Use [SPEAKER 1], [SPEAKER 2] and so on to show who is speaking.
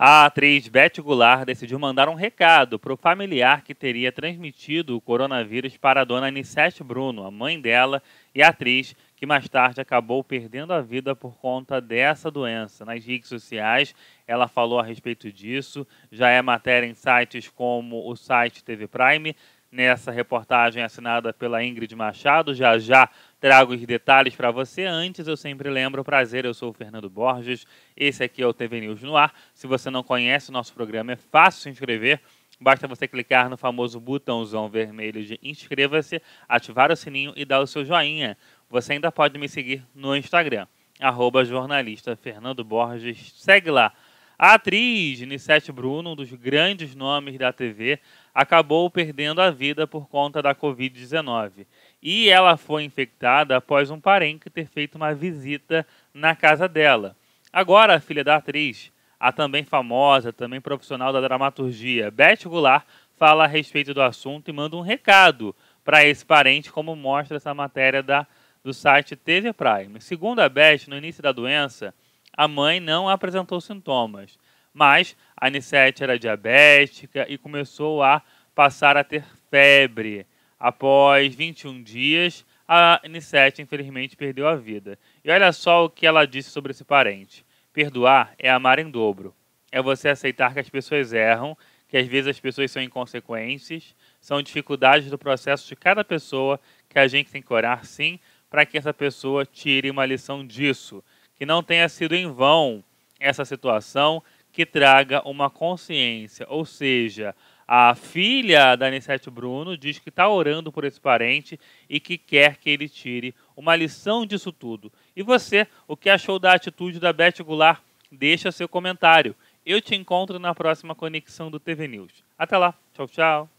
[SPEAKER 1] A atriz Beth Goulart decidiu mandar um recado para o familiar que teria transmitido o coronavírus para a dona Anicete Bruno, a mãe dela e a atriz que mais tarde acabou perdendo a vida por conta dessa doença. Nas redes sociais, ela falou a respeito disso, já é matéria em sites como o site TV Prime, nessa reportagem assinada pela Ingrid Machado. Já já trago os detalhes para você. Antes, eu sempre lembro, prazer, eu sou o Fernando Borges, esse aqui é o TV News no ar. Se você não conhece o nosso programa, é fácil se inscrever. Basta você clicar no famoso botãozão vermelho de inscreva-se, ativar o sininho e dar o seu joinha. Você ainda pode me seguir no Instagram, arroba jornalista Fernando Borges. Segue lá. A atriz Nissete Bruno, um dos grandes nomes da TV, acabou perdendo a vida por conta da Covid-19 e ela foi infectada após um parente ter feito uma visita na casa dela. Agora, a filha da atriz, a também famosa, também profissional da dramaturgia, Beth Goulart, fala a respeito do assunto e manda um recado para esse parente, como mostra essa matéria da, do site TV Prime. Segundo a Beth, no início da doença, a mãe não apresentou sintomas, mas a Anissete era diabética e começou a passar a ter febre. Após 21 dias, a Anisete infelizmente perdeu a vida. E olha só o que ela disse sobre esse parente: Perdoar é amar em dobro. É você aceitar que as pessoas erram, que às vezes as pessoas são inconsequentes, são dificuldades do processo de cada pessoa que a gente tem que orar sim para que essa pessoa tire uma lição disso, que não tenha sido em vão essa situação, que traga uma consciência, ou seja, a filha da Anicete Bruno diz que está orando por esse parente e que quer que ele tire uma lição disso tudo. E você, o que achou da atitude da Beth Goulart? Deixa seu comentário. Eu te encontro na próxima conexão do TV News. Até lá. Tchau, tchau.